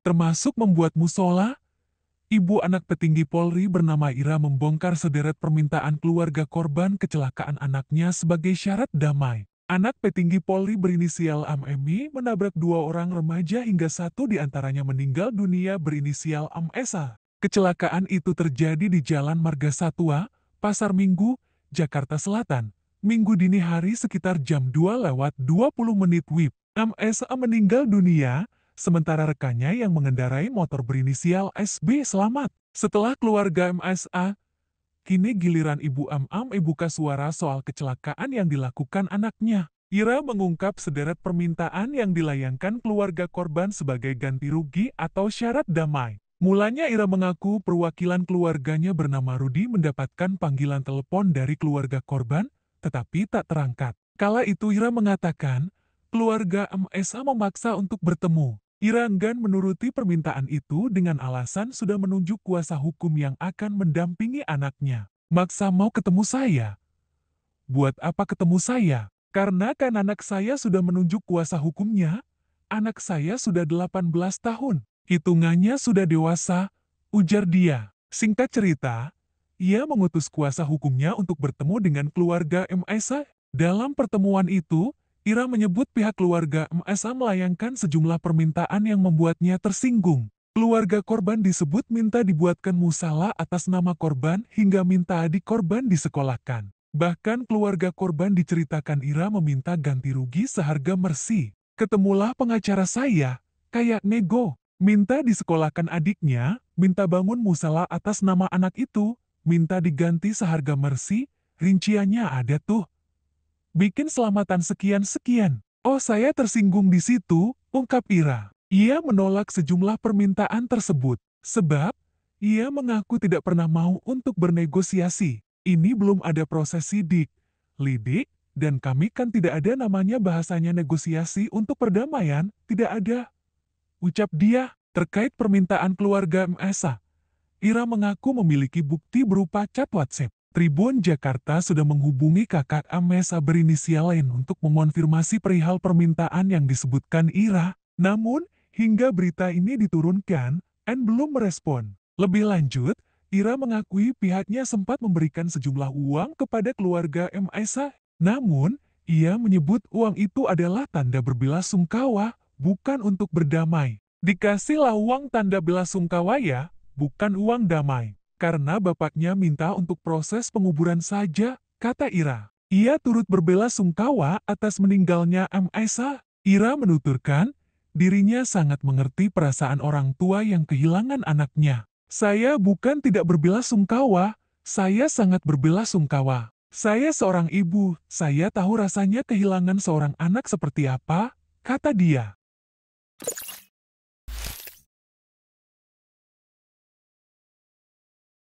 termasuk membuat musola, ibu anak petinggi Polri bernama Ira membongkar sederet permintaan keluarga korban kecelakaan anaknya sebagai syarat damai. Anak petinggi Polri berinisial AMMI menabrak dua orang remaja hingga satu di antaranya meninggal dunia berinisial AMESA. Kecelakaan itu terjadi di Jalan Marga Satwa, Pasar Minggu, Jakarta Selatan, Minggu dini hari sekitar jam 2 lewat 20 menit WIB. AMESA meninggal dunia, sementara rekannya yang mengendarai motor berinisial SB selamat. Setelah keluarga MSA, kini giliran ibu Am-Am ibuka suara soal kecelakaan yang dilakukan anaknya. Ira mengungkap sederet permintaan yang dilayangkan keluarga korban sebagai ganti rugi atau syarat damai. Mulanya Ira mengaku perwakilan keluarganya bernama Rudi mendapatkan panggilan telepon dari keluarga korban, tetapi tak terangkat. Kala itu Ira mengatakan, keluarga MSA memaksa untuk bertemu. Iranggan menuruti permintaan itu dengan alasan sudah menunjuk kuasa hukum yang akan mendampingi anaknya. Maksa mau ketemu saya. Buat apa ketemu saya? Karena kan anak saya sudah menunjuk kuasa hukumnya, anak saya sudah 18 tahun. Hitungannya sudah dewasa, ujar dia. Singkat cerita, ia mengutus kuasa hukumnya untuk bertemu dengan keluarga M. Aisa. Dalam pertemuan itu, Ira menyebut pihak keluarga MSA melayangkan sejumlah permintaan yang membuatnya tersinggung. Keluarga korban disebut minta dibuatkan musala atas nama korban hingga minta adik korban disekolahkan. Bahkan keluarga korban diceritakan Ira meminta ganti rugi seharga mersi. Ketemulah pengacara saya, kayak nego. Minta disekolahkan adiknya, minta bangun musala atas nama anak itu, minta diganti seharga mersi, rinciannya ada tuh bikin selamatan sekian-sekian. Oh saya tersinggung di situ, ungkap Ira. Ia menolak sejumlah permintaan tersebut, sebab ia mengaku tidak pernah mau untuk bernegosiasi. Ini belum ada proses sidik, lidik, dan kami kan tidak ada namanya bahasanya negosiasi untuk perdamaian, tidak ada. Ucap dia, terkait permintaan keluarga Mesa. Ira mengaku memiliki bukti berupa cat WhatsApp. Tribun Jakarta sudah menghubungi kakak Amesa berinisial N untuk mengonfirmasi perihal permintaan yang disebutkan Ira, namun, hingga berita ini diturunkan, N belum merespon. Lebih lanjut, Ira mengakui pihaknya sempat memberikan sejumlah uang kepada keluarga M. namun, ia menyebut uang itu adalah tanda berbelasungkawa, sungkawa, bukan untuk berdamai. Dikasihlah uang tanda belasungkawa sungkawa ya, bukan uang damai karena bapaknya minta untuk proses penguburan saja, kata Ira. Ia turut berbela sungkawa atas meninggalnya M. Aisa. Ira menuturkan, dirinya sangat mengerti perasaan orang tua yang kehilangan anaknya. Saya bukan tidak berbela sungkawa, saya sangat berbela sungkawa. Saya seorang ibu, saya tahu rasanya kehilangan seorang anak seperti apa, kata dia.